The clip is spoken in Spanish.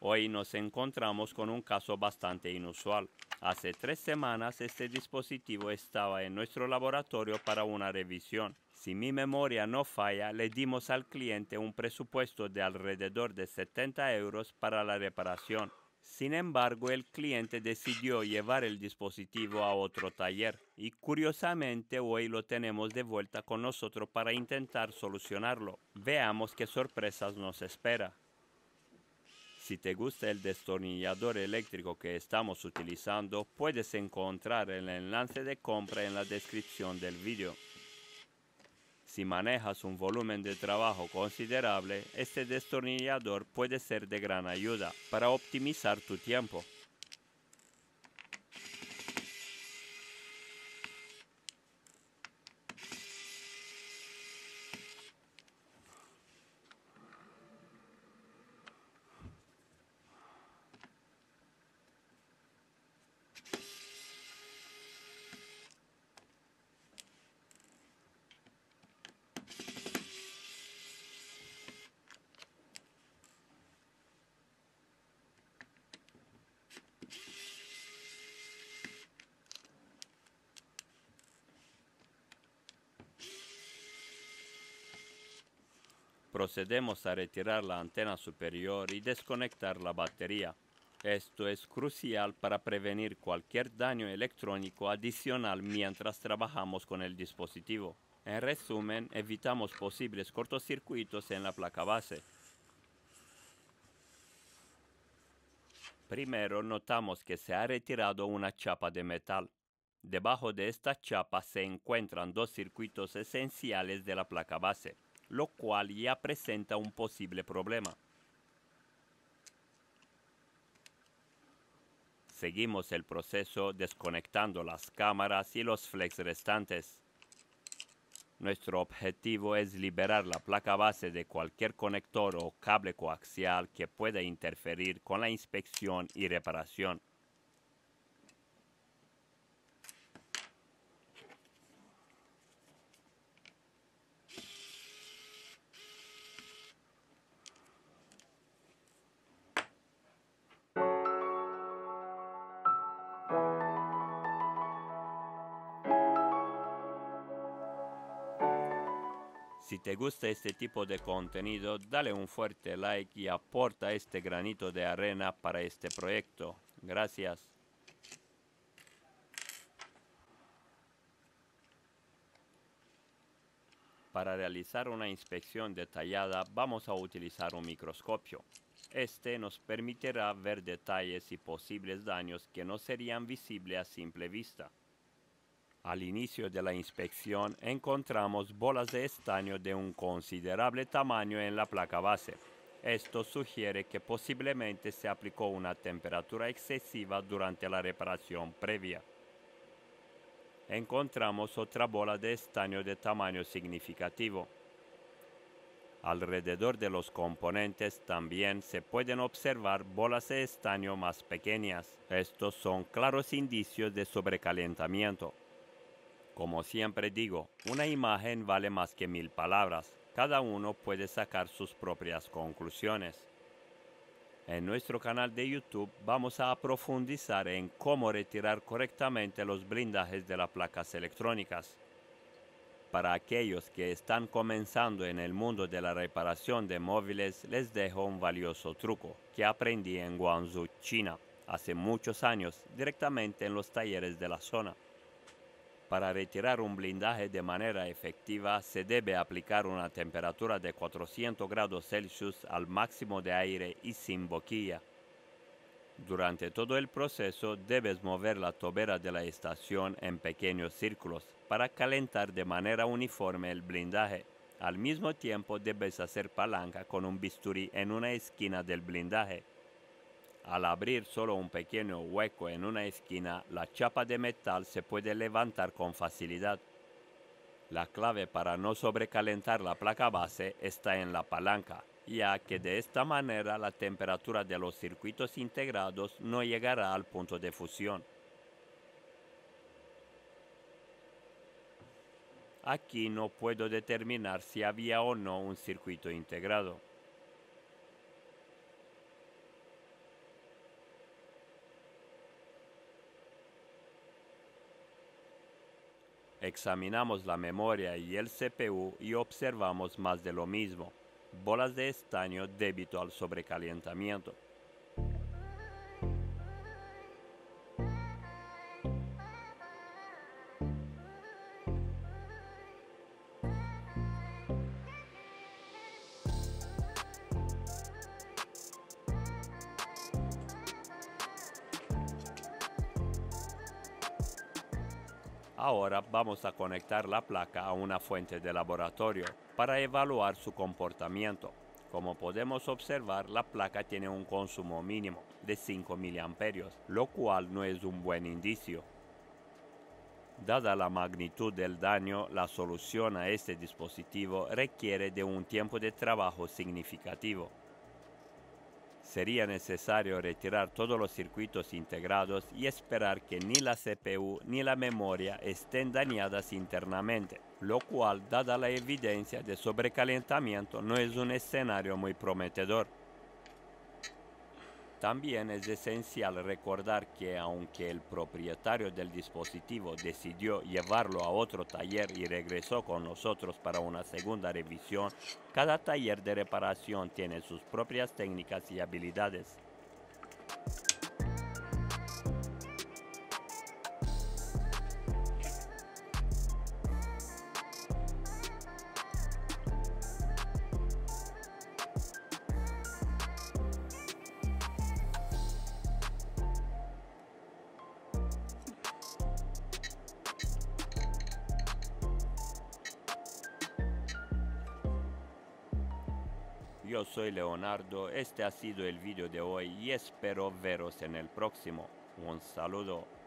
Hoy nos encontramos con un caso bastante inusual. Hace tres semanas este dispositivo estaba en nuestro laboratorio para una revisión. Si mi memoria no falla, le dimos al cliente un presupuesto de alrededor de 70 euros para la reparación. Sin embargo, el cliente decidió llevar el dispositivo a otro taller y curiosamente hoy lo tenemos de vuelta con nosotros para intentar solucionarlo. Veamos qué sorpresas nos espera. Si te gusta el destornillador eléctrico que estamos utilizando, puedes encontrar el enlace de compra en la descripción del video. Si manejas un volumen de trabajo considerable, este destornillador puede ser de gran ayuda para optimizar tu tiempo. procedemos a retirar la antena superior y desconectar la batería. Esto es crucial para prevenir cualquier daño electrónico adicional mientras trabajamos con el dispositivo. En resumen, evitamos posibles cortocircuitos en la placa base. Primero notamos que se ha retirado una chapa de metal. Debajo de esta chapa se encuentran dos circuitos esenciales de la placa base lo cual ya presenta un posible problema. Seguimos el proceso desconectando las cámaras y los flex restantes. Nuestro objetivo es liberar la placa base de cualquier conector o cable coaxial que pueda interferir con la inspección y reparación. Si te gusta este tipo de contenido, dale un fuerte like y aporta este granito de arena para este proyecto. Gracias. Para realizar una inspección detallada vamos a utilizar un microscopio. Este nos permitirá ver detalles y posibles daños que no serían visibles a simple vista. Al inicio de la inspección encontramos bolas de estaño de un considerable tamaño en la placa base. Esto sugiere que posiblemente se aplicó una temperatura excesiva durante la reparación previa. Encontramos otra bola de estaño de tamaño significativo. Alrededor de los componentes también se pueden observar bolas de estaño más pequeñas. Estos son claros indicios de sobrecalentamiento. Como siempre digo, una imagen vale más que mil palabras. Cada uno puede sacar sus propias conclusiones. En nuestro canal de YouTube vamos a profundizar en cómo retirar correctamente los blindajes de las placas electrónicas. Para aquellos que están comenzando en el mundo de la reparación de móviles, les dejo un valioso truco que aprendí en Guangzhou, China, hace muchos años, directamente en los talleres de la zona. Para retirar un blindaje de manera efectiva se debe aplicar una temperatura de 400 grados Celsius al máximo de aire y sin boquilla. Durante todo el proceso debes mover la tobera de la estación en pequeños círculos para calentar de manera uniforme el blindaje. Al mismo tiempo debes hacer palanca con un bisturí en una esquina del blindaje. Al abrir solo un pequeño hueco en una esquina, la chapa de metal se puede levantar con facilidad. La clave para no sobrecalentar la placa base está en la palanca, ya que de esta manera la temperatura de los circuitos integrados no llegará al punto de fusión. Aquí no puedo determinar si había o no un circuito integrado. Examinamos la memoria y el CPU y observamos más de lo mismo, bolas de estaño débito al sobrecalentamiento. Ahora vamos a conectar la placa a una fuente de laboratorio para evaluar su comportamiento. Como podemos observar, la placa tiene un consumo mínimo de 5 mA, lo cual no es un buen indicio. Dada la magnitud del daño, la solución a este dispositivo requiere de un tiempo de trabajo significativo. Sería necesario retirar todos los circuitos integrados y esperar que ni la CPU ni la memoria estén dañadas internamente, lo cual, dada la evidencia de sobrecalentamiento, no es un escenario muy prometedor. También es esencial recordar que aunque el propietario del dispositivo decidió llevarlo a otro taller y regresó con nosotros para una segunda revisión, cada taller de reparación tiene sus propias técnicas y habilidades. Yo soy Leonardo, este ha sido el video de hoy y espero veros en el próximo. Un saludo.